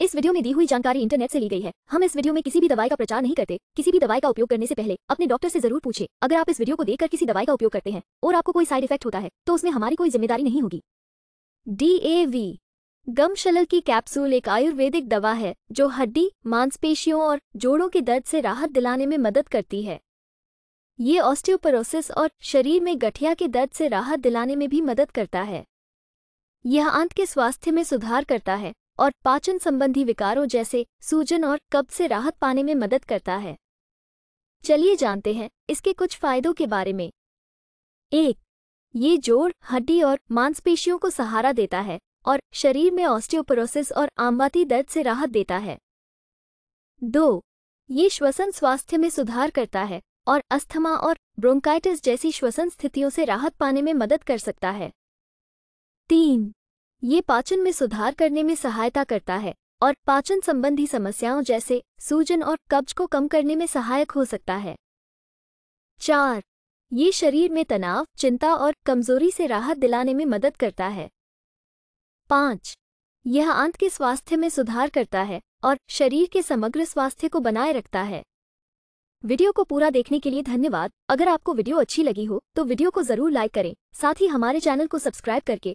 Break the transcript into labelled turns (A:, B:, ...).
A: इस वीडियो में दी हुई जानकारी इंटरनेट से ली गई है हम इस वीडियो में किसी भी दवाई का प्रचार नहीं करते किसी भी दवाई का उपयोग करने से पहले अपने डॉक्टर से जरूर पूछे अगर आप इस वीडियो को देखकर किसी दवाई का उपयोग करते हैं और आपको कोई साइड इफेक्ट होता है तो उसमें हमारी कोई जिम्मेदारी नहीं होगी डी गम शलल की कैप्सूल एक आयुर्वेदिक दवा है जो हड्डी मांसपेशियों और जोड़ों के दर्द से राहत दिलाने में मदद करती है ये ऑस्टियोपरोसिस और शरीर में गठिया के दर्द से राहत दिलाने में भी मदद करता है यह आंत के स्वास्थ्य में सुधार करता है और पाचन संबंधी विकारों जैसे सूजन और कब्ज से राहत पाने में मदद करता है चलिए जानते हैं इसके कुछ फायदों के बारे में एक ये जोड़ हड्डी और मांसपेशियों को सहारा देता है और शरीर में ऑस्टियोपोरोसिस और आमवाती दर्द से राहत देता है दो ये श्वसन स्वास्थ्य में सुधार करता है और अस्थमा और ब्रोंकाइटिस जैसी श्वसन स्थितियों से राहत पाने में मदद कर सकता है तीन ये पाचन में सुधार करने में सहायता करता है और पाचन संबंधी समस्याओं जैसे सूजन और कब्ज को कम करने में सहायक हो सकता है चार ये शरीर में तनाव चिंता और कमजोरी से राहत दिलाने में मदद करता है पाँच यह आंत के स्वास्थ्य में सुधार करता है और शरीर के समग्र स्वास्थ्य को बनाए रखता है वीडियो को पूरा देखने के लिए धन्यवाद अगर आपको वीडियो अच्छी लगी हो तो वीडियो को जरूर लाइक करें साथ ही हमारे चैनल को सब्सक्राइब करके